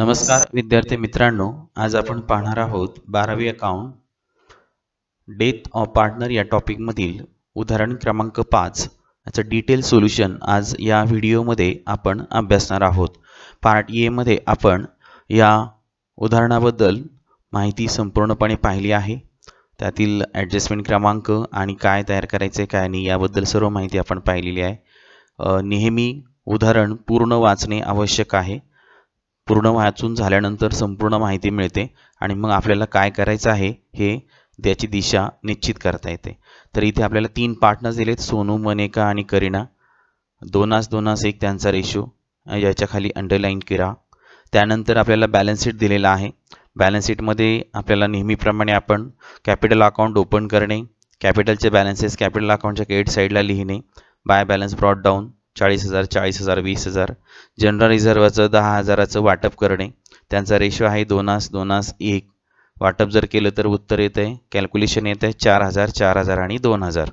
नमस्कार विद्यार्थी मित्रांनो आज आपण पाहणार आहोत बारावी अकाउंट डेथ ऑफ पार्टनर या टॉपिकमधील उदाहरण क्रमांक पाच याचं डिटेल सोल्युशन आज या व्हिडिओमध्ये आपण अभ्यासणार आहोत पार्ट एमध्ये आपण या उदाहरणाबद्दल माहिती संपूर्णपणे पाहिली आहे त्यातील ॲडजस्टमेंट क्रमांक आणि काय तयार करायचे काय नाही याबद्दल सर्व माहिती आपण पाहिलेली आहे नेहमी उदाहरण पूर्ण वाचणे आवश्यक आहे पूर्ण वाचून झाल्यानंतर संपूर्ण माहिती मिळते आणि मग आपल्याला काय करायचं आहे हे त्याची दिशा निश्चित करता येते तर इथे आपल्याला तीन पार्टनर्स दिलेत सोनू मनेका आणि करीना दोनास दोनास एक त्यांचा रेशो याच्या खाली अंडरलाईन किरा त्यानंतर आपल्याला बॅलन्सशीट दिलेला आहे बॅलन्स आपल्याला नेहमीप्रमाणे आपण कॅपिटल अकाउंट ओपन करणे कॅपिटलचे बॅलन्सेस कॅपिटल अकाउंटच्या क्रेडिट साईडला लिहिणे बाय बॅलन्स ब्रॉड डाऊन चाळीस हजार चाळीस हजार वीस हजार जनरल रिझर्वचं दहा हजाराचं वाटप करणे त्यांचा रेशो आहे दोनास दोनास एक वाटप जर केलं तर उत्तर येत आहे कॅल्क्युलेशन येत आहे चार हजार चार हजार आणि दोन हजार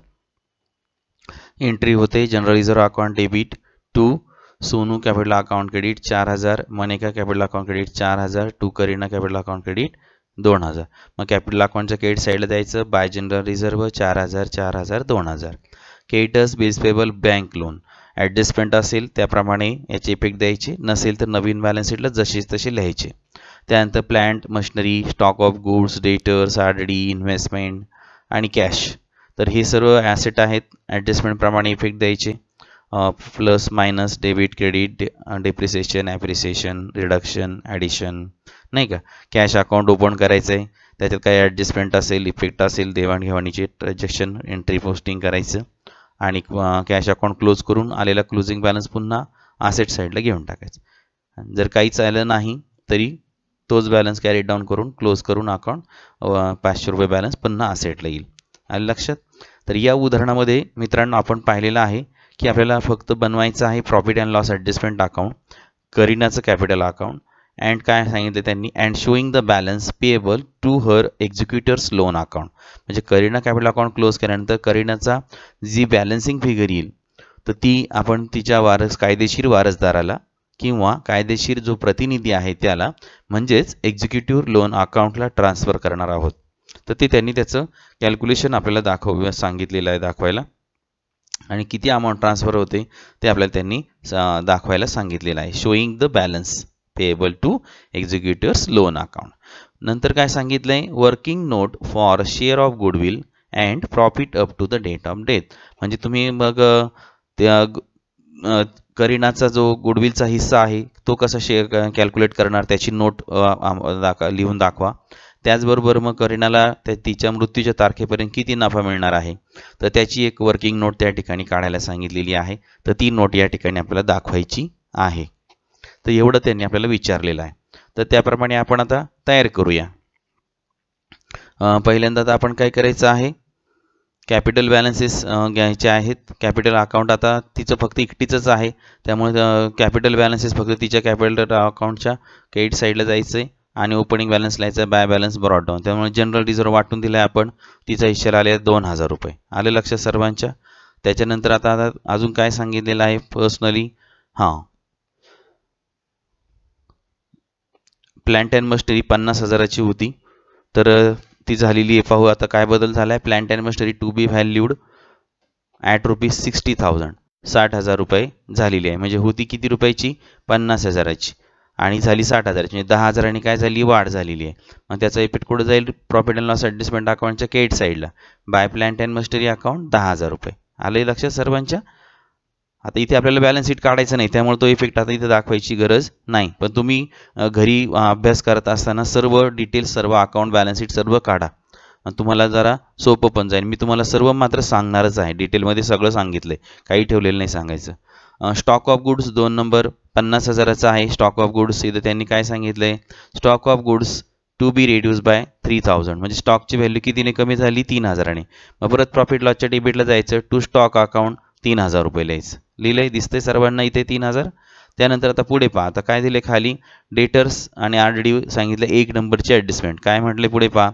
एंट्री होते general reserve account debit to Sonu capital account credit चार हजार मनेका कॅपिटल अकाउंट क्रेडिट चार हजार to Kareena capital account credit दोन हजार मग कॅपिटल अकाउंटच्या क्रेडिट साईडला द्यायचं बाय जनरल रिझर्व चार हजार चार हजार दोन हजार केटस बेस बँक लोन ॲडजस्टमेंट असेल त्याप्रमाणे याची इफेक्ट द्यायची नसेल तर नवीन बॅलन्स शीटला जशीच तशी लिहायचे त्यानंतर plant machinery stock of goods debtors R D investment आणि कॅश तर हे सर्व ॲसेट आहेत ॲडजस्टमेंटप्रमाणे इफेक्ट द्यायचे plus minus debit credit depreciation appreciation reduction addition नाही का कॅश अकाउंट ओपन करायचं आहे त्याच्यात काही ॲडजस्टमेंट असेल इफेक्ट असेल देवाणघेवाणीचे ट्रान्झॅक्शन एंट्री पोस्टिंग करायचं आणि कॅश अकाउंट क्लोज करून आलेला क्लोजिंग बॅलन्स पुन्हा आसेट साईडला घेऊन टाकायचा जर काहीच आलं नाही तरी तोच बॅलन्स कॅरी डाऊन करून क्लोज करून अकाउंट पाचशे रुपये बॅलन्स पुन्हा आसेटला येईल आणि लक्षात तर या उदाहरणामध्ये मित्रांनो आपण पाहिलेलं आहे की आपल्याला फक्त बनवायचं आहे profit and loss adjustment account करिनाचं कॅपिटल अकाउंट अँड काय सांगितले त्यांनी and showing the balance payable to her executors loan account म्हणजे करीना कॅपिटल अकाउंट क्लोज केल्यानंतर करीनाचा जी बॅलन्सिंग फिगर येईल तर ती आपण तिच्या वारस कायदेशीर वारसदाराला किंवा कायदेशीर जो प्रतिनिधी आहे त्याला म्हणजेच एक्झिक्युटिव्ह लोन अकाउंटला ट्रान्सफर करणार आहोत तर ते त्यांनी त्याचं कॅल्क्युलेशन आपल्याला दाखव सांगितलेलं आहे दाखवायला आणि किती अमाऊंट ट्रान्सफर होते ते आपल्याला त्यांनी दाखवायला सांगितलेलं आहे showing the balance payable to executive loan account नंतर काय सांगितलंय working note for share of goodwill and profit up to the date of death म्हणजे तुम्ही मग त्या करीनाचा जो गुडविलचा हिस्सा आहे तो कसा शेअर कॅल्क्युलेट करणार त्याची नोट दाखवा लिहून दाखवा त्याचबरोबर मग करीनाला त्या तिच्या मृत्यूच्या तारखेपर्यंत किती नफा मिळणार आहे तर त्याची एक वर्किंग नोट त्या ठिकाणी काढायला सांगितलेली आहे तर ती नोट या ठिकाणी आपल्याला दाखवायची आहे तर एवढं त्यांनी आपल्याला विचारलेलं आहे तर त्याप्रमाणे आपण आता तयार करूया पहिल्यांदा तर आपण काय करायचं आहे कॅपिटल बॅलन्सेस घ्यायचे आहेत कॅपिटल अकाउंट आता तिचं फक्त इकटीचंच आहे त्यामुळे कॅपिटल बॅलन्सेस फक्त तिच्या कॅपिटल अकाउंटच्या क्रेडिट साईडला जायचं आहे आणि ओपनिंग बॅलन्स लिहायचा बाय बॅलन्स डाऊन त्यामुळे जनरल रिझर्व वाटून दिला आपण तिचा इशार आले दोन हजार रुपये आले लक्षात सर्वांच्या त्याच्यानंतर आता अजून काय सांगितलेलं आहे पर्सनली हां अँड मस्टरी पन्नास हजाराची होती तर ती झालेली आहे पाहू आता काय बदल झाला आहे and machinery to be valued at rupees sixty thousand साठ हजार रुपये झालेली आहे म्हणजे होती किती रुपयाची पन्नास हजाराची आणि झाली साठ हजाराची म्हणजे दहा हजारांनी काय झाली वाढ झालेली आहे मग त्याचा इफेक्ट कुठं जाईल प्रॉफिट अँड लॉस ॲडजस्टमेंट अकाउंटच्या केट साईडला by plant and machinery account दहा हजार रुपये आलं लक्षात सर्वांच्या आता इथे आपल्याला बॅलन्स शीट काढायचं नाही त्यामुळे तो इफेक्ट आता इथे दाखवायची गरज नाही पण तुम्ही घरी अभ्यास करत असताना सर्व डिटेल्स सर्व अकाउंट बॅलन्स शीट सर्व काढा तुम्हाला जरा सोपं पण जाईल मी तुम्हाला सर्व मात्र सांगणारच आहे डिटेलमध्ये सगळं सांगितलं आहे काही ठेवलेलं नाही सांगायचं स्टॉक ऑफ गुड्स दोन नंबर पन्नास हजाराचा आहे स्टॉक ऑफ गुड्स इथं त्यांनी काय सांगितलं आहे stock of goods to be reduce by three thousand म्हणजे स्टॉकची व्हॅल्यू कितीने कमी झाली तीन हजाराने मग परत प्रॉफिट लॉसच्या डेबिटला जायचं टू स्टॉक अकाउंट तीन हजार रुपये लिहायचं लिहिलंय दिसतंय सर्वांना इथे तीन हजार त्यानंतर आता पुढे पहा आता काय दिले खाली डेटर्स आणि आर डी सांगितलं एक नंबरची ॲडजस्टमेंट काय म्हटले पुढे पहा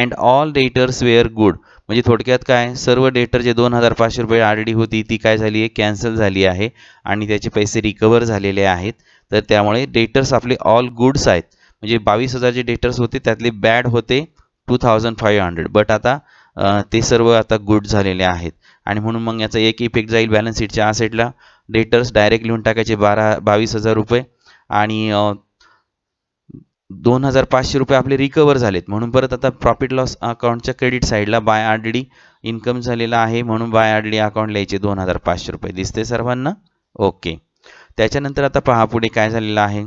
and all debtors were good म्हणजे थोडक्यात काय सर्व डेटर जे दोन हजार पाचशे रुपये आर डी होती ती काय झाली आहे कॅन्सल झाली आहे आणि त्याचे पैसे रिकवर झालेले आहेत तर त्यामुळे डेटर्स आपले ऑल गुड्स आहेत म्हणजे बावीस हजार जे डेटर्स होते त्यातले बॅड होते two thousand five hundred but आता ते सर्व आता गुड झालेले आहेत आणि म्हणून मग याचा एक इफेक्ट जाईल बॅलन्स शीटच्या आसेटला डेटर्स डायरेक्ट लिहून टाकायचे बारा बावीस हजार रुपये आणि दोन हजार पाचशे रुपये आपले रिकवर झालेत म्हणून परत आता प्रॉफिट लॉस अकाउंटच्या क्रेडिट साईडला बाय आर डी इन्कम झालेला आहे म्हणून बाय आर डी अकाउंट लिहायचे दोन हजार पाचशे रुपये दिसते सर्वांना ओके त्याच्यानंतर आता पहा पुढे काय झालेलं आहे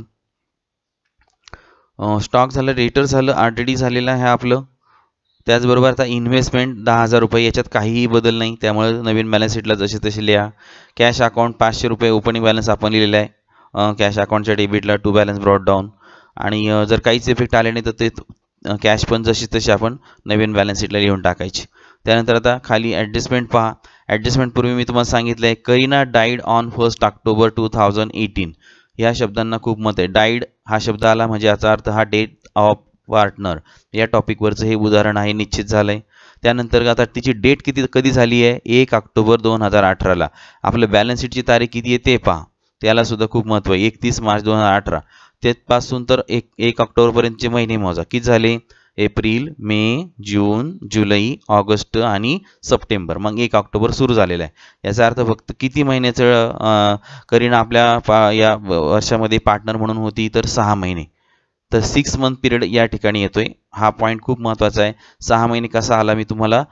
स्टॉक झालं रेटर झालं आर डी झालेलं आहे आपलं त्याचबरोबर आता इन्व्हेस्टमेंट दहा हजार रुपये याच्यात काहीही बदल नाही त्यामुळे नवीन बॅलन्स शीटला जसे तसे लिहा कॅश अकाउंट पाचशे रुपये ओपनिंग बॅलन्स आपण लिहिलेला आहे कॅश अकाउंटच्या डेबिटला टू बॅलन्स ब्रॉड डाऊन आणि जर काहीच इफेक्ट आले नाही तर ते कॅश पण जशी तशी आपण नवीन बॅलन्स शीटला लिहून टाकायची त्यानंतर आता खाली ॲडजस्टमेंट पहा ॲडजस्टमेंटपूर्वी मी तुम्हाला सांगितलं आहे Kareena died on first October two thousand eighteen ह्या शब्दांना खूप मत आहे डाईड हा शब्द आला म्हणजे याचा अर्थ हा डेट ऑफ पार्टनर या टॉपिकवरचं हे उदाहरण आहे निश्चित झालं आहे त्यानंतर आता तिची डेट किती कधी झाली आहे एक ऑक्टोबर दोन हजार अठराला आपलं बॅलन्स शीटची तारीख किती आहे ते पहा त्यालासुद्धा खूप महत्त्व आहे एकतीस मार्च दोन हजार अठरा त्यापासून तर एक एक ऑक्टोबरपर्यंतचे महिने मोजा किती झाले April May June July August आणि सप्टेंबर मग एक ऑक्टोबर सुरू झालेला आहे याचा अर्थ फक्त किती महिन्याचं करीना आपल्या पा या वर्षामध्ये पार्टनर म्हणून होती तर सहा महिने तर सिक्स मंथ पिरियड या ठिकाणी येतोय हा पॉईंट खूप महत्त्वाचा आहे सहा महिने कसा आला मी तुम्हाला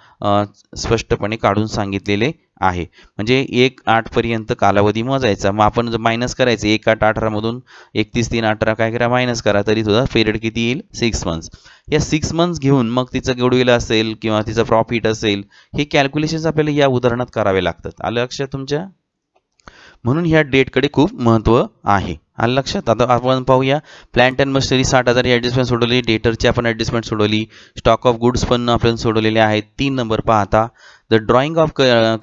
स्पष्टपणे काढून सांगितलेले आहे म्हणजे एक आठपर्यंत कालावधी मोजायचा मग आपण जर मायनस करायचं एक आठ अठरामधून एकतीस तीन अठरा काय करा मायनस करा तरी सुद्धा पिरियड किती येईल सिक्स मंथ्स या सिक्स मंथ्स घेऊन मग तिचं गुडविल असेल किंवा तिचं प्रॉफिट असेल हे कॅल्क्युलेशन्स आपल्याला या उदाहरणात करावे लागतात आलं लक्षात तुमच्या म्हणून ह्या डेटकडे खूप महत्त्व आहे आलं लक्षात आता आपण पाहूया प्लॅन्ट अँड मशिनरी साठ हजार ऍडजस्टमेंट सोडवली डेटरची आपण ॲडजस्टमेंट सोडवली स्टॉक ऑफ गुड्स पण आपण सोडवलेले आहेत तीन नंबर पाहता the drawing of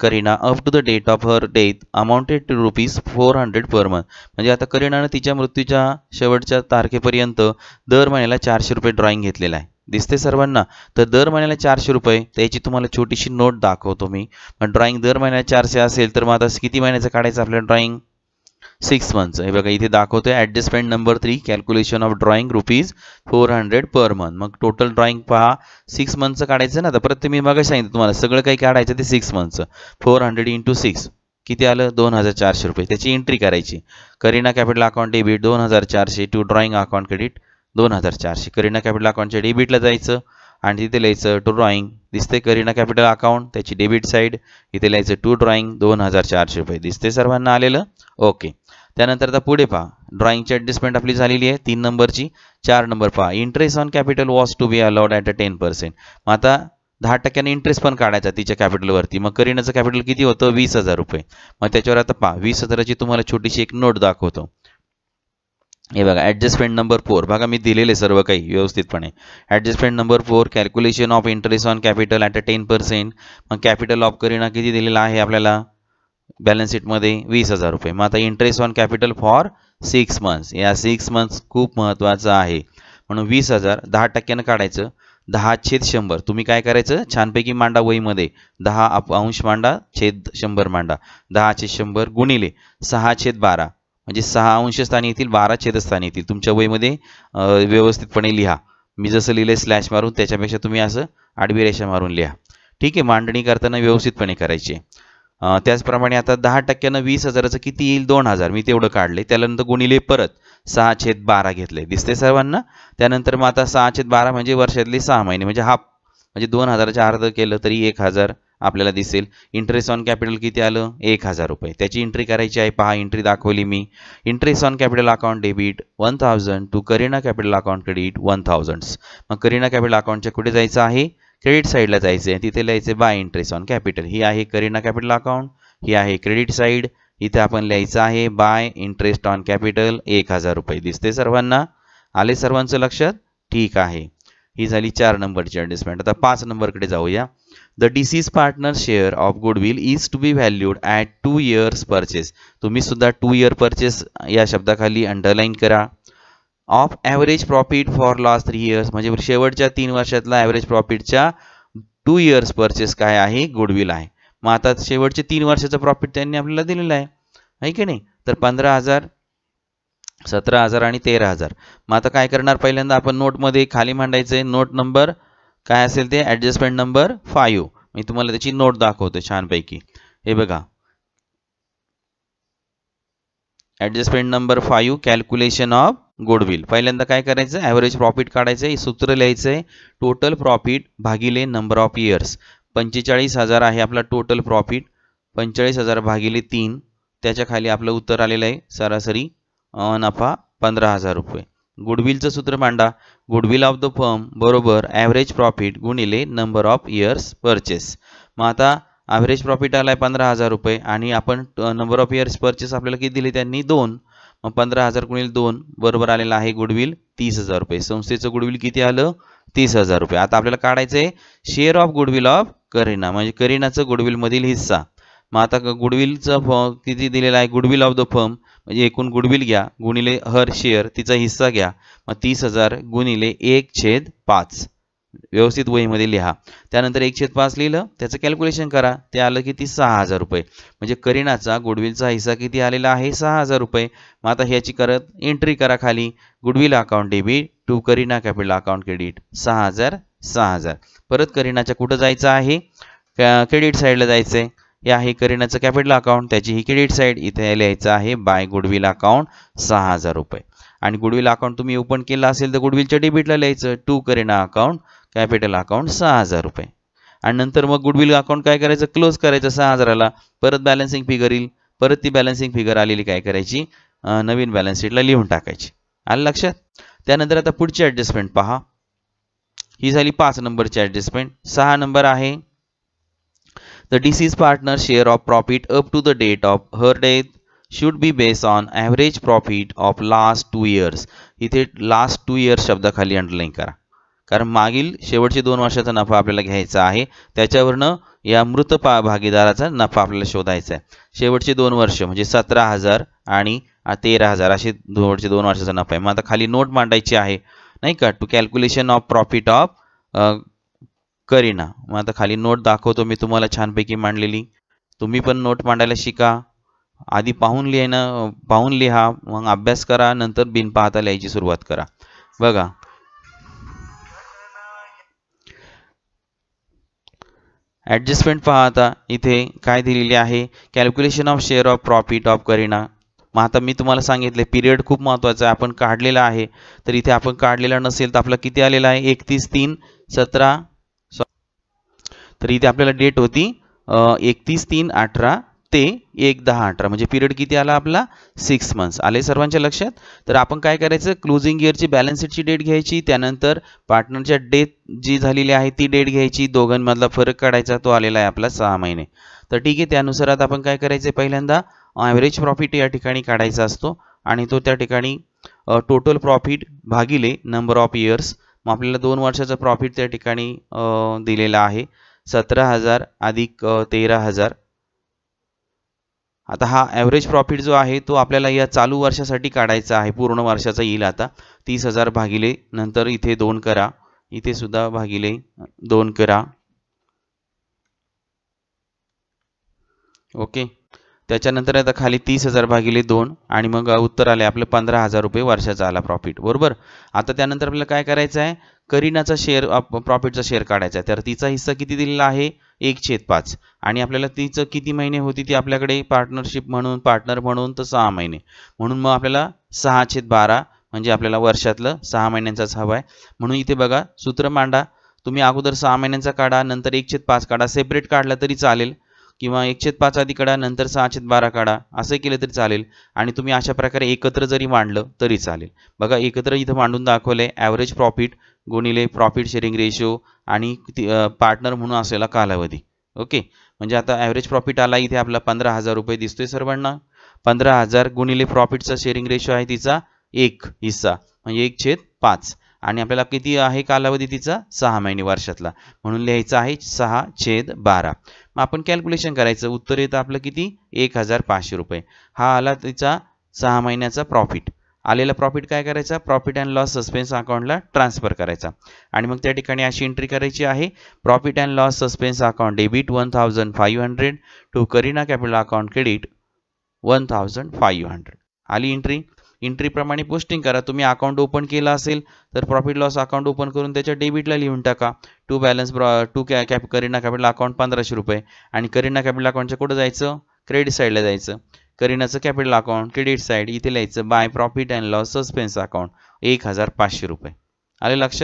Kareena up to the date of her death amounted to rupees four hundred per month म्हणजे आता करीनानं तिच्या मृत्यूच्या शेवटच्या तारखेपर्यंत दर महिन्याला चारशे रुपये ड्रॉइंग घेतलेला आहे दिसते सर्वांना तर दर महिन्याला चारशे रुपये त्याची तुम्हाला छोटीशी नोट दाखवतो मी पण ड्रॉइंग दर महिन्याला चारशे असेल तर मग आता किती महिन्याचं काढायचं आपल्याला ड्रॉइंग सिक्स मंथचं हे बघा इथे दाखवतो आहे adjustment number three calculation of drawing rupees four hundred per month मग टोटल ड्रॉइंग पहा सिक्स मंथचं काढायचं ना आता परत मी मग सांगितलं तुम्हाला सगळं काही काढायचं ते सिक्स मंथचं फोर हंड्रेड इंटू सिक्स किती आलं दोन हजार चारशे रुपये त्याची एंट्री करायची करीना कॅपिटल अकाउंट डेबिट दोन हजार चारशे टू ड्रॉइंग अकाउंट क्रेडिट दोन हजार चारशे करीना कॅपिटल अकाउंटच्या डेबिटला जायचं आणि तिथे लिहायचं टू ड्रॉइंग दिसते करीना कॅपिटल अकाउंट त्याची डेबिट साईड इथे लिहायचं टू ड्रॉइंग दोन हजार चारशे रुपये दिसते सर्वांना आलेलं ओके त्यानंतर आता पुढे पहा ड्रॉइंगची ॲडजस्टमेंट आपली झालेली आहे तीन नंबरची चार नंबर पहा interest on capital was to be allowed at a ten percent मग आता दहा टक्क्याने इंटरेस्ट पण काढायचा तिच्या कॅपिटलवरती मग करीनाचं कॅपिटल किती होतं वीस हजार रुपये मग त्याच्यावर आता पहा वीस हजाराची तुम्हाला छोटीशी एक नोट दाखवतो हे बघा ऍडजस्टमेंट नंबर फोर बघा मी दिलेले सर्व काही व्यवस्थितपणे adjustment number four calculation of interest on capital at a ten percent मग कॅपिटल ऑफ करीना किती दिलेला आहे आपल्याला बॅलन्स शीटमध्ये वीस हजार रुपये मग आता interest on capital for six months या सिक्स मंथ्स खूप महत्त्वाचं आहे म्हणून वीस हजार दहा टक्क्यानं काढायचं दहा छेद शंभर तुम्ही काय करायचं छानपैकी मांडा वहीमध्ये दहा अप अंश मांडा छेद शंभर मांडा दहा छेद शंभर गुणिले सहा छेद बारा म्हणजे सहा अंशस्थानी येतील बारा छेदस्थानी येतील तुमच्या वहीमध्ये व्यवस्थितपणे लिहा मी जसं लिहिले स्लॅश मारून त्याच्यापेक्षा तुम्ही असं आडवी रेषा मारून लिहा ठीक आहे मांडणी करताना व्यवस्थितपणे करायची त्याचप्रमाणे आता दहा टक्क्यानं वीस हजाराचं किती येईल दोन हजार मी तेवढं काढले त्यानंतर गुणिले परत सहा छेद बारा घेतले दिसते सर्वांना त्यानंतर मग आता सहा छेद बारा म्हणजे वर्षातले सहा महिने म्हणजे हाफ म्हणजे दोन हजाराच्या अर्ध केलं तरी एक हजार आपल्याला दिसेल इंटरेस्ट ऑन कॅपिटल किती आलं एक हजार रुपये त्याची एंट्री करायची आहे पहा एंट्री दाखवली मी interest on capital account debit one thousand to Kareena capital account credit one मग करिना कॅपिटल अकाउंटच्या कुठे जायचं आहे क्रेडिट साईडला जायचं आहे तिथे लिहायचं बाय इंटरेस्ट ऑन कॅपिटल ही आहे करीना कॅपिटल अकाउंट ही आहे क्रेडिट साईड इथे आपण लिहायचं आहे बाय इंटरेस्ट ऑन कॅपिटल एक हजार रुपये दिसते सर्वांना आले सर्वांचं लक्षात ठीक आहे ही झाली चार नंबरची ॲडजस्टमेंट आता पाच नंबरकडे जाऊया the deceased partner share of goodwill is to be valued at two years purchase तुम्ही सुद्धा टू इयर परचेस या शब्दाखाली अंडरलाईन करा of average profit for last three years म्हणजे शेवटच्या तीन वर्षातला ॲव्हरेज प्रॉफिटच्या टू इयर्स परचेस काय आहे गुडविल आहे मग आता शेवटचे तीन वर्षाचं प्रॉफिट त्यांनी आपल्याला दिलेलं आहे आहे की नाही तर पंधरा हजार सतरा हजार आणि तेरा हजार मग आता काय करणार पहिल्यांदा आपण नोटमध्ये खाली मांडायचं आहे नोट नंबर काय असेल ते ॲडजस्टमेंट नंबर फाईव्ह मी तुम्हाला त्याची नोट दाखवतो छानपैकी हे बघा adjustment number five calculation of goodwill पहिल्यांदा काय करायचं ॲव्हरेज प्रॉफिट काढायचं आहे सूत्र लिहायचं आहे टोटल प्रॉफिट भागिले नंबर ऑफ इयर्स पंचेचाळीस हजार आहे आपला टोटल प्रॉफिट पंचेचाळीस हजार भागिले तीन त्याच्या खाली आपलं उत्तर आलेलं आहे सरासरी नफा पंधरा हजार रुपये गुडविलचं सूत्र मांडा गुडविल ऑफ द फर्म बरोबर ॲव्हरेज प्रॉफिट गुणिले नंबर ऑफ इयर्स परचेस मग आता ॲव्हरेज प्रॉफिट आला आहे पंधरा हजार रुपये आणि आपण नंबर ऑफ इयर्स परचेस आपल्याला किती दिले त्यांनी दोन मग पंधरा हजार गुणिले दोन बरोबर आलेला आहे गुडविल तीस हजार रुपये संस्थेचं गुडविल किती आलं तीस हजार रुपये आता आपल्याला काढायचं आहे share of goodwill of Kareena म्हणजे करीनाचं मधील हिस्सा मग आता गुडविलचा किती दिलेला आहे गुडविल ऑफ द फर्म म्हणजे एकूण गुडविल घ्या गुणिले हर शेअर तिचा हिस्सा घ्या मग तीस हजार गुणिले एक छेद पाच व्यवस्थित वहीमध्ये लिहा त्यानंतर एकशे पाच लिहिलं त्याचं कॅल्क्युलेशन करा ते आलं किती सहा हजार रुपये म्हणजे करीनाचा गुडविलचा हिस्सा किती आलेला आहे सहा हजार रुपये मग आता ह्याची करत एंट्री करा खाली goodwill account debit to Kareena capital account credit सहा हजार सहा हजार परत करिणाच्या कुठं जायचं आहे क्रेडिट साईडला जायचं आहे हे आहे करीनाचं कॅपिटल अकाउंट त्याची ही क्रेडिट साईड इथे लिहायचं आहे बाय गुडविल अकाउंट सहा हजार रुपये आणि गुडविल अकाउंट तुम्ही ओपन केलं असेल तर गुडविलच्या डेबिटला लिहायचं to Kareena account capital account सहा हजार रुपये आणि नंतर मग गुडविल अकाउंट काय करायचं क्लोज करायचं सहा हजाराला परत बॅलन्सिंग फिगर येईल परत ती बॅलन्सिंग फिगर आलेली काय करायची नवीन बॅलन्स शीटला लिहून टाकायची आलं लक्षात त्यानंतर आता पुढची ॲडजस्टमेंट पहा ही झाली पाच नंबरची ॲडजस्टमेंट सहा नंबर आहे the deceased partner share of profit up to the date of her death should be based on average profit of last two years इथे लास्ट टू इयर्स शब्दाखाली अंडरलाईन करा कारण मागील शेवटचे दोन वर्षाचा नफा आपल्याला घ्यायचा आहे त्याच्यावरनं या मृत पा भागीदाराचा नफा आपल्याला शोधायचा आहे शेवटचे दोन वर्ष म्हणजे सतरा हजार आणि तेरा हजार असे शेवटचे दोन वर्षाचा नफा आहे मग आता खाली नोट मांडायची आहे नाही का two calculation of profit of Kareena मग आता खाली नोट दाखवतो मी तुम्हाला छानपैकी मांडलेली तुम्ही पण नोट मांडायला शिका आधी पाहून लिहिणं पाहून लिहा मग अभ्यास करा नंतर बिन पाहता लिहायची सुरुवात करा बघा ॲडजस्टमेंट पहा आता इथे काय दिलेली आहे calculation of share of profit of Kareena मग आता मी तुम्हाला सांगितले पिरियड खूप महत्त्वाचा आहे आपण काढलेला आहे तर इथे आपण काढलेला नसेल तर आपला किती आलेला आहे एकतीस तीन सतरा तर इथे आपल्याला डेट होती एकतीस तीन अठरा ते एक दहा अठरा म्हणजे पिरियड किती आला आपला सिक्स मंथ्स आले सर्वांच्या लक्षात तर आपण काय करायचं क्लोजिंग इयरची बॅलन्स शीटची डेट घ्यायची त्यानंतर पार्टनरच्या डेथ जी झालेली आहे ती डेट घ्यायची दोघांमधला फरक काढायचा तो आलेला आहे आपला सहा महिने तर ठीक आहे त्यानुसार आता आपण काय करायचं पहिल्यांदा ॲव्हरेज प्रॉफिट या ठिकाणी काढायचा असतो आणि तो त्या ठिकाणी टोटल प्रॉफिट भागिले नंबर ऑफ इयर्स मग आपल्याला दोन वर्षाचा प्रॉफिट त्या ठिकाणी दिलेला आहे सतरा हजार अधिक तेरा हजार आता हा ॲव्हरेज प्रॉफिट जो आहे तो आपल्याला या चालू वर्षासाठी काढायचा आहे पूर्ण वर्षाचा येईल आता तीस हजार भागिले नंतर इथे दोन करा इथे सुद्धा भागिले दोन करा ओके त्याच्यानंतर आता खाली तीस हजार भागिले दोन आणि मग उत्तर आले आपलं पंधरा हजार रुपये वर्षाचा आला प्रॉफिट बरोबर आता त्यानंतर आपल्याला काय करायचं आहे करीनाचा शेअर प्रॉफिटचा शेअर काढायचा आहे तर तिचा हिस्सा किती दिलेला आहे एक छेद पाच आणि आपल्याला तिचं किती महिने होती ती आपल्याकडे पार्टनरशिप म्हणून पार्टनर म्हणून तर सहा महिने म्हणून मग आपल्याला सहा छेद बारा म्हणजे आपल्याला वर्षातलं सहा महिन्यांचाच हवा आहे म्हणून इथे बघा सूत्र मांडा तुम्ही अगोदर सहा महिन्यांचा काढा नंतर एक छेद पाच काढा सेपरेट काढला तरी चालेल किंवा एक छेद पाच आधी काढा नंतर सहा छेद बारा काढा असं केलं तरी चालेल आणि तुम्ही अशा प्रकारे एकत्र जरी मांडलं तरी चालेल बघा एकत्र इथं मांडून दाखवलं आहे ॲव्हरेज प्रॉफिट गुणिले प्रॉफिट शेअरिंग रेशो आणि पार्टनर म्हणून असलेला कालावधी ओके म्हणजे आता ॲव्हरेज प्रॉफिट आला इथे आपला पंधरा हजार रुपये दिसतोय सर्वांना पंधरा हजार गुणिले प्रॉफिटचा शेअरिंग रेशो आहे तिचा एक हिस्सा म्हणजे एक छेद पाच आणि आपल्याला किती आहे कालावधी तिचा सहा महिने वर्षातला म्हणून लिहायचं आहे सहा छेद बारा मग आपण कॅल्क्युलेशन करायचं उत्तर येतं आपलं किती एक हजार पाचशे रुपये हा आला तिचा सहा महिन्याचा प्रॉफिट आलेला प्रॉफिट काय करायचा प्रॉफिट अँड लॉस सस्पेन्स अकाउंटला ट्रान्सफर करायचा आणि मग त्या ठिकाणी अशी एंट्री करायची आहे profit and loss suspense account debit one thousand five hundred to Kareena capital account credit one thousand five hundred आली एंट्री एंट्रीप्रमाणे पोस्टिंग करा तुम्ही अकाउंट ओपन केलं असेल तर प्रॉफिट लॉस अकाउंट ओपन करून त्याच्या डेबिटला लिहून टाका टू बॅलन्स टू कॅ कॅप करीना कॅपिटल अकाउंट पंधराशे रुपये आणि करीना कॅपिटल अकाउंटच्या कुठं जायचं क्रेडिट साईडला जायचं करीनाचं कॅपिटल अकाउंट क्रेडिट साईड इथे लिहायचं by profit and loss suspense account एक हजार पाचशे रुपये आले लक्ष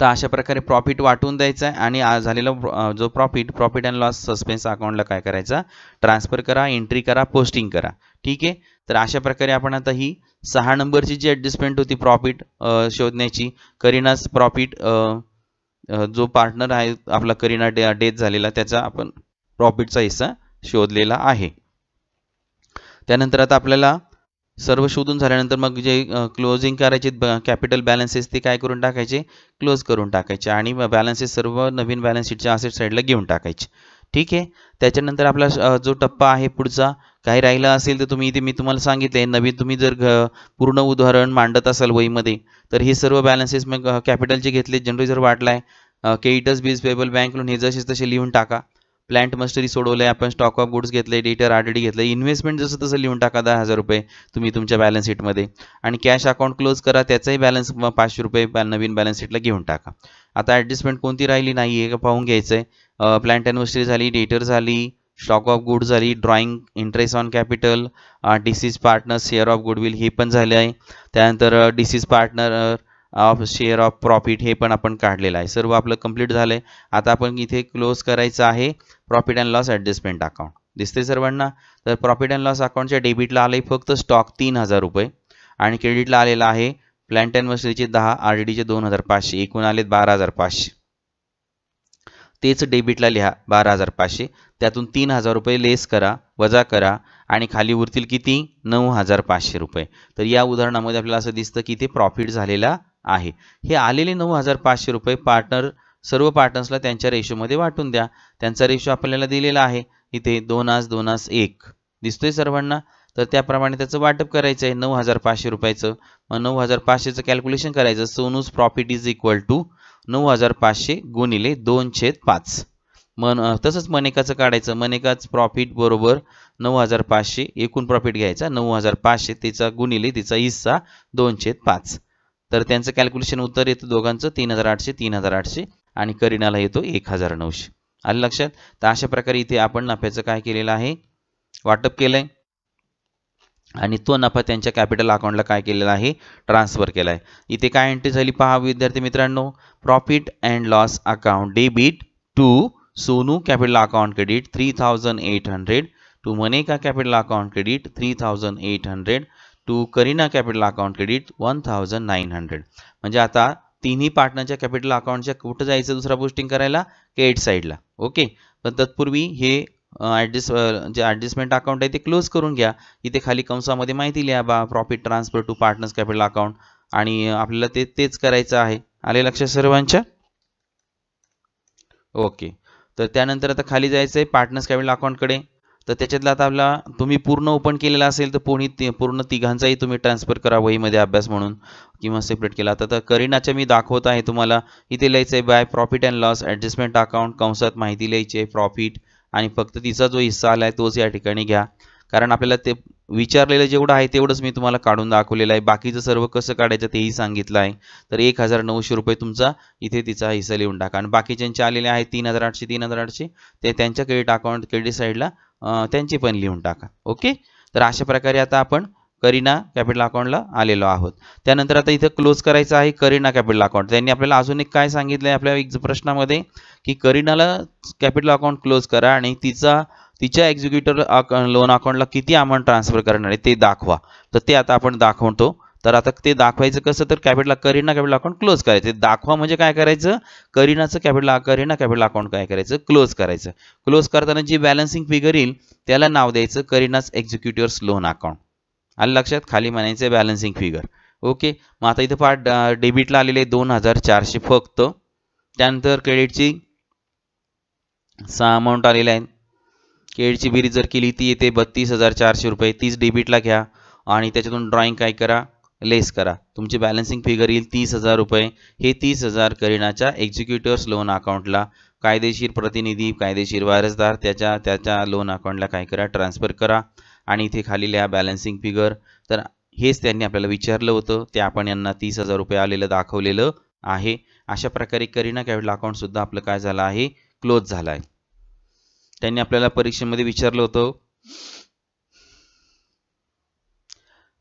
तर अशा प्रकारे प्रॉफिट वाटून द्यायचं आहे आणि झालेला जो profit profit and loss suspense अकाउंटला काय करायचा ट्रान्सफर करा एंट्री करा पोस्टिंग करा ठीक आहे तर अशा प्रकारे आपण आता ही सहा नंबरची जी ॲडजस्टमेंट होती प्रॉफिट शोधण्याची करीनाच प्रॉफिट जो पार्टनर आहे आपला करीना डे डेथ झालेला त्याचा आपण प्रॉफिटचा हिस्सा शोधलेला आहे त्यानंतर आता आपल्याला सर्व शोधून झाल्यानंतर मग जे क्लोजिंग करायचे ब कॅपिटल बॅलन्सेस ते काय करून टाकायचे क्लोज करून टाकायचे आणि बॅलन्सेस सर्व नवीन बॅलन्स शीटच्या असेट साईडला घेऊन टाकायचे ठीक आहे त्याच्यानंतर आपला जो टप्पा आहे पुढचा काही राहिला असेल तर तुम्ही इथे मी तुम्हाला सांगितले नवीन तुम्ही जर पूर्ण उदाहरण मांडत असाल वहीमध्ये तर हे सर्व बॅलन्सेस मग कॅपिटलचे घेतले जनरल जर वाटलाय केईटस बीज पेबल बँक लोन हे जसेच तसे लिहून टाका प्लांट मस्टरी सोडवले आपण स्टॉक ऑफ गुड्स घेतले डेटर आर डी घेतले इन्व्हेस्टमेंट जसं तसं लिहून टाका दहा हजार रुपये तुम्ही तुमच्या बॅलन्स शीटमध्ये आणि कॅश अकाउंट क्लोज करा त्याचाही बॅलन्स पाचशे रुपये नवीन बॅलन्स शीटला घेऊन टाका आता ॲडजस्टमेंट कोणती राहिली नाही आहे का पाहून घ्यायचं आहे प्लॅन्ट मस्टरी झाली डेटर झाली स्टॉक ऑफ गुड झाली drawing interest on capital deceased partner share of goodwill हे पण झाले आहे त्यानंतर deceased partner of share of profit हे पण आपण काढलेलं आहे सर्व आपलं कम्प्लीट झालं आहे आता आपण इथे क्लोज करायचं आहे profit and loss adjustment account दिसते सर्वांना तर प्रॉफिट अँड लॉस अकाउंटच्या डेबिटला आले फक्त स्टॉक तीन हजार रुपये आणि क्रेडिटला आलेला आहे प्लॅन्ट अँड दहा आर डी डीचे दोन हजार पाचशे एकूण आले बारा हजार पाचशे तेच डेबिटला लिहा बारा हजार पाचशे त्यातून तीन हजार रुपये लेस करा वजा करा आणि खाली उरतील किती नऊ हजार पाचशे रुपये तर या उदाहरणामध्ये आपल्याला असं दिसतं की ते प्रॉफिट झालेला आहे हे आलेले नऊ हजार पाचशे रुपये पार्टनर सर्व पार्टनर्सला त्यांच्या रेशोमध्ये वाटून द्या त्यांचा रेशो आपल्याला दिलेला आहे इथे दोन आस एक दिसतोय सर्वांना तर त्याप्रमाणे त्याचं वाटप करायचं आहे नऊ हजार पाचशे रुपयाचं मग नऊ हजार पाचशेचं कॅल्क्युलेशन करायचं Sonu's profit is equal to नऊ हजार पाचशे गुणिले दोन छेद पाच मन तसंच मनेकाचं काढायचं मनेकाच प्रॉफिट बरोबर नऊ हजार पाचशे एकूण प्रॉफिट घ्यायचा नऊ हजार पाचशे तिचा गुणिले तिचा हिस्सा दोन छेद पाच तर त्यांचं कॅल्क्युलेशन उत्तर येतं दोघांचं तीन हजार आठशे तीन हजार आठशे आणि करीनाला येतो एक हजार नऊशे आलं लक्षात तर अशा प्रकारे इथे आपण नफ्याचं काय केलेलं आहे वाटप केलंय आणि तो नफा त्यांच्या कॅपिटल अकाउंटला काय केलेला आहे ट्रान्सफर केला आहे इथे काय एंट्री झाली पहा विद्यार्थी मित्रांनो profit and loss account debit to Sonu capital account credit three thousand eight hundred to Maneka capital account credit three thousand eight hundred to Kareena capital account credit one thousand nine hundred म्हणजे आता तिन्ही पार्टनरच्या कॅपिटल अकाउंटच्या कुठं जायचं दुसरा पोस्टिंग करायला केट साईडला okay पण तत्पूर्वी हे ॲडजस्ट जे ऍडजस्टमेंट अकाउंट आहे ते क्लोज करून घ्या इथे खाली कंसामध्ये माहिती लिहा बा profit transfer to partners capital account आणि आपल्याला ते तेच करायचं आहे आले लक्षात सर्वांच्या ओके तर त्यानंतर आता खाली जायचं आहे पार्टनर्स कॅपिटल अकाउंटकडे तर त्याच्यातला आता आपला तुम्ही पूर्ण ओपन केलेला असेल तर पूर्ण पूर्ण तिघांचाही तुम्ही ट्रान्सफर करा वहीमध्ये अभ्यास म्हणून किंवा सेपरेट केला तर तर करिनाच्या मी दाखवत आहे तुम्हाला इथे लिहायचं आहे by profit and loss adjustment account कंसात माहिती लिहायची आहे प्रॉफिट आणि फक्त तिचा जो हिस्सा आला आहे तोच या ठिकाणी घ्या कारण आपल्याला ते विचारलेलं जेवढं आहे तेवढंच मी तुम्हाला काढून दाखवलेलं आहे बाकीचं सर्व कसं काढायचं तेही सांगितलं आहे तर एक हजार नऊशे रुपये तुमचा इथे तिचा हिस्सा लिहून टाका आणि बाकीच्यांचे आलेले आहेत तीन हजार आठशे तीन हजार आठशे ते त्यांच्या क्रेडिट अकाउंट क्रेडिट साईडला त्यांची पण लिहून टाका ओके तर अशा प्रकारे आता आपण करीना कॅपिटल अकाउंटला आलेलो आहोत त्यानंतर आता इथं क्लोज करायचं आहे करीना कॅपिटल अकाउंट त्यांनी आपल्याला अजून एक काय सांगितलं आहे आपल्या एक प्रश्नामध्ये की करीनाला कॅपिटल अकाउंट क्लोज करा आणि तिचा तिच्या एक्झिक्युटर लोन अकाउंटला किती अमाऊंट ट्रान्सफर करणार आहे ते दाखवा तर ते आता आपण दाखवतो तर आता ते दाखवायचं कसं तर capital Kareena capital account close करायचं दाखवा म्हणजे काय करायचं करीनाचं कॅपिटल करीना कॅपिटल अकाउंट काय करायचं क्लोज करायचं क्लोज करताना जी बॅलन्सिंग फिगर येईल त्याला नाव द्यायचं करीनाच एक्झिक्युटिव्ह लोन अकाउंट आणि लक्षात खाली म्हणायचं बॅलन्सिंग फिगर ओके मग आता इथं पहा डेबिटला आलेले दोन हजार चारशे फक्त त्यानंतर क्रेडिटची सहा अमाऊंट आलेला आहे क्रेडिटची बिरीज जर केली ती येते बत्तीस हजार चारशे रुपये तीच डेबिटला घ्या आणि त्याच्यातून ड्रॉइंग काय करा लेस करा तुमची बॅलन्सिंग फिगर येईल तीस हजार रुपये हे तीस हजार करिणाच्या एक्झिक्युटिव्ह लोन अकाउंटला कायदेशीर प्रतिनिधी कायदेशीर वारसदार त्याच्या त्याच्या लोन अकाउंटला काय करा ट्रान्सफर करा आणि इथे खाली लिहा बॅलन्सिंग फिगर तर हेच त्यांनी आपल्याला विचारलं होतं ते आपण यांना तीस हजार रुपये आलेलं दाखवलेलं आहे अशा प्रकारे करीना कॅपिटल अकाउंटसुद्धा आपलं काय झालं आहे क्लोज झालं आहे त्यांनी आपल्याला परीक्षेमध्ये विचारलं होतं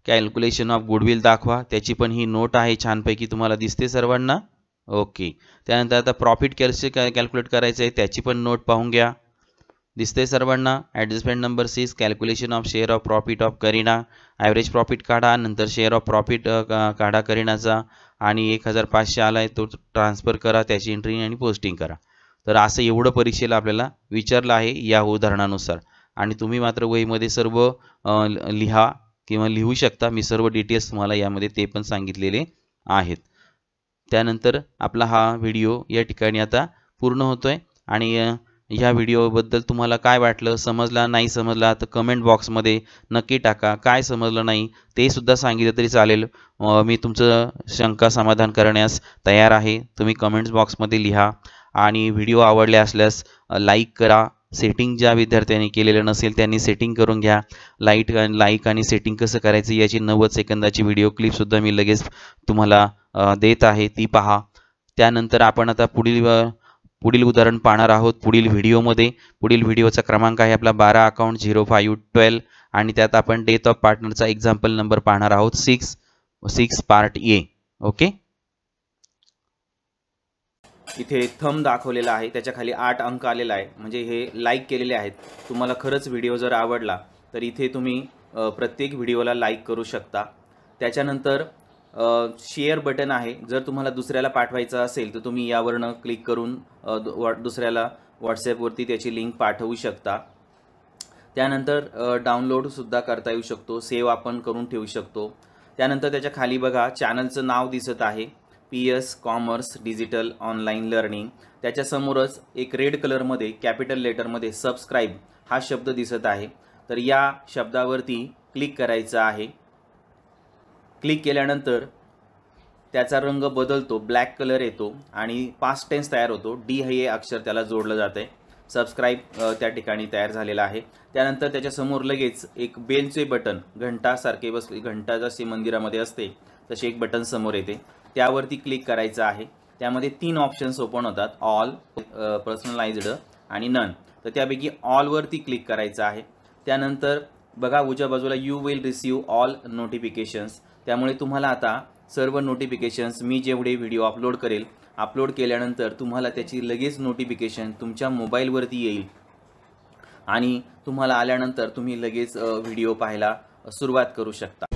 कॅल्क्युलेशन ऑफ गुडविल दाखवा त्याची पण ही नोट आहे छानपैकी तुम्हाला दिसते सर्वांना ओके त्यानंतर आता प्रॉफिट कॅल्सी कॅल्क्युलेट करायचं आहे त्याची पण नोट पाहून घ्या दिसते सर्वांना adjustment number six calculation of share of profit of Kareena average profit काढा नंतर शेअर ऑफ प्रॉफिट काढा करीनाचा आणि एक हजार पाचशे आला आहे तो ट्रान्सफर करा त्याची एंट्री आणि पोस्टिंग करा तर असं एवढं परीक्षेला आपल्याला विचारलं आहे या उदाहरणानुसार आणि तुम्ही मात्र वहीमध्ये सर्व लिहा किंवा लिहू शकता मी सर्व डिटेल्स तुम्हाला यामध्ये ते पण सांगितलेले आहेत त्यानंतर आपला हा व्हिडिओ या ठिकाणी आता पूर्ण होतोय आहे आणि ह्या व्हिडिओबद्दल तुम्हाला काय वाटलं समजला नाही समजला तर कमेंट बॉक्समध्ये नक्की टाका काय समजलं नाही ते सुद्धा सांगितलं तरी चालेल मी तुमचं शंका समाधान करण्यास तयार आहे तुम्ही कमेंट्स बॉक्समध्ये लिहा आणि व्हिडिओ आवडले असल्यास लाईक करा सेटिंग ज्या विद्यार्थ्यांनी केलेलं नसेल त्यांनी सेटिंग करून घ्या लाईट लाईक आणि सेटिंग कसं करायचं याची नव्वद सेकंदाची व्हिडिओ क्लिपसुद्धा मी लगेच तुम्हाला देत आहे ती पहा त्यानंतर आपण आता पुढील पुढील उदाहरण पाहणार आहोत पुढील व्हिडिओमध्ये पुढील व्हिडिओचा क्रमांक आहे आपला बारा अकाउंट झिरो फाईव्ह ट्वेल्व आणि त्यात आपण डेथ ऑफ पार्टनरचा एक्झाम्पल नंबर पाहणार आहोत six six part A okay इथे थंब दाखवलेला आहे त्याच्या खाली आठ अंक आलेला आहे म्हणजे हे लाईक केलेले आहेत तुम्हाला खरंच व्हिडिओ जर आवडला तर इथे तुम्ही प्रत्येक व्हिडिओला लाईक करू शकता त्याच्यानंतर शेअर बटन आहे जर तुम्हाला दुसऱ्याला पाठवायचं असेल तर तुम्ही यावरनं क्लिक करून दुसऱ्याला व्हॉट्सॲपवरती त्याची लिंक पाठवू शकता त्यानंतर डाउनलोडसुद्धा करता येऊ शकतो सेव्ह आपण करून ठेवू शकतो त्यानंतर त्याच्या खाली बघा चॅनलचं नाव दिसत आहे P S commerce digital online learning त्याच्यासमोरच एक रेड कलरमध्ये कॅपिटल लेटरमध्ये सबस्क्राईब हा शब्द दिसत आहे तर या शब्दावरती क्लिक करायचं आहे क्लिक केल्यानंतर त्याचा रंग बदलतो ब्लॅक कलर येतो आणि पास्ट टेन्स तयार होतो डी हे अक्षर त्याला जोडलं जातं आहे सबस्क्राईब त्या ठिकाणी तयार झालेला आहे त्यानंतर त्याच्यासमोर लगेच एक बेलचे बटन घंटासारखे बसले घंटा जसे मंदिरामध्ये असते तसे एक बटन समोर येते त्यावरती क्लिक करायचं आहे त्यामध्ये तीन ऑप्शन्स ओपन होतात ऑल पर्सनलाइज्ड आणि नन तर त्यापैकी ऑलवरती क्लिक करायचं आहे त्यानंतर बघा उजव्या बाजूला you will receive all notifications त्यामुळे तुम्हाला आता सर्व नोटिफिकेशन्स मी जेवढे व्हिडिओ अपलोड करेल अपलोड केल्यानंतर तुम्हाला त्याची लगेच नोटिफिकेशन तुमच्या मोबाईलवरती येईल आणि तुम्हाला आल्यानंतर तुम्ही लगेच व्हिडिओ पाहायला सुरुवात करू शकता